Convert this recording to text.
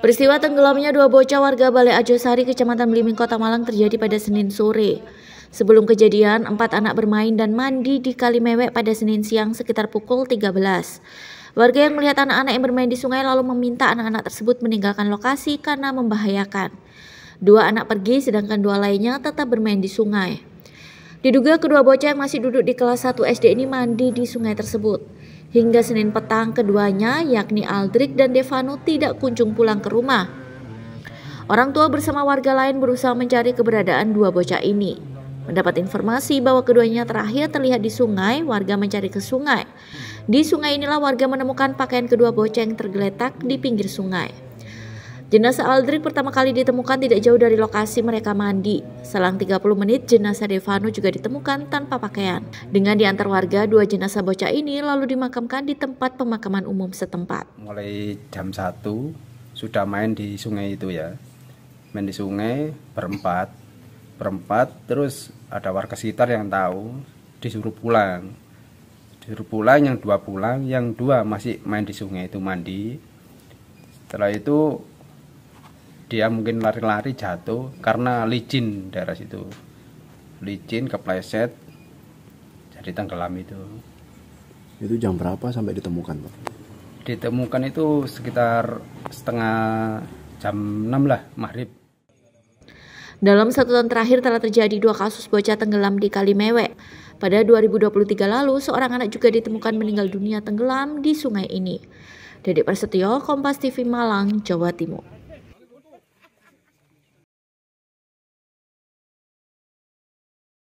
Peristiwa tenggelamnya dua bocah warga Balai Ajosari, Kecamatan Blimbing, Kota Malang terjadi pada Senin sore. Sebelum kejadian, empat anak bermain dan mandi di Kali Mewek pada Senin siang sekitar pukul 13. Warga yang melihat anak-anak yang bermain di sungai lalu meminta anak-anak tersebut meninggalkan lokasi karena membahayakan. Dua anak pergi sedangkan dua lainnya tetap bermain di sungai. Diduga kedua bocah yang masih duduk di kelas 1 SD ini mandi di sungai tersebut. Hingga Senin petang keduanya yakni Aldrik dan Devano tidak kunjung pulang ke rumah. Orang tua bersama warga lain berusaha mencari keberadaan dua bocah ini. Mendapat informasi bahwa keduanya terakhir terlihat di sungai, warga mencari ke sungai. Di sungai inilah warga menemukan pakaian kedua bocah yang tergeletak di pinggir sungai. Jenazah Aldrin pertama kali ditemukan tidak jauh dari lokasi mereka mandi. Selang 30 menit, jenazah Devano juga ditemukan tanpa pakaian. Dengan diantar warga, dua jenazah bocah ini lalu dimakamkan di tempat pemakaman umum setempat. Mulai jam 1 sudah main di sungai itu ya. Main di sungai berempat. Berempat terus ada warga sekitar yang tahu disuruh pulang disuruh pulang yang dua pulang yang dua masih main di sungai itu mandi setelah itu dia mungkin lari-lari jatuh karena licin daerah situ licin kepleset jadi tenggelam itu itu jam berapa sampai ditemukan pak ditemukan itu sekitar setengah jam 6 lah maghrib dalam satu tahun terakhir telah terjadi dua kasus bocah tenggelam di Kali Mewek. Pada 2023 lalu, seorang anak juga ditemukan meninggal dunia tenggelam di sungai ini. Dedek Prasetyo, Kompas TV Malang, Jawa Timur.